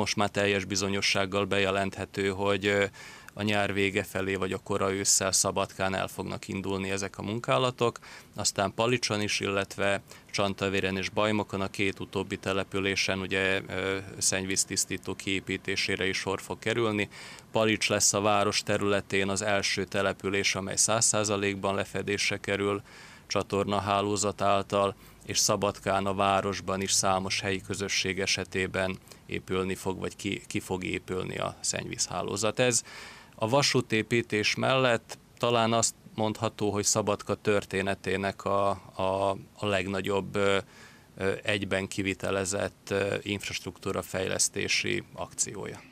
most már teljes bizonyossággal bejelenthető, hogy a nyár vége felé vagy a kora ősszel Szabadkán el fognak indulni ezek a munkálatok, aztán Palicson is, illetve Csantavéren és Bajmokon a két utóbbi településen ugye szennyvíztisztító kiépítésére is sor fog kerülni. Palics lesz a város területén az első település, amely 100%-ban lefedésre kerül hálózat által, és Szabadkán a városban is számos helyi közösség esetében épülni fog, vagy ki, ki fog épülni a szennyvízhálózat. Ez a vasútépítés mellett talán azt mondható, hogy Szabadka történetének a, a, a legnagyobb egyben kivitelezett infrastruktúra fejlesztési akciója.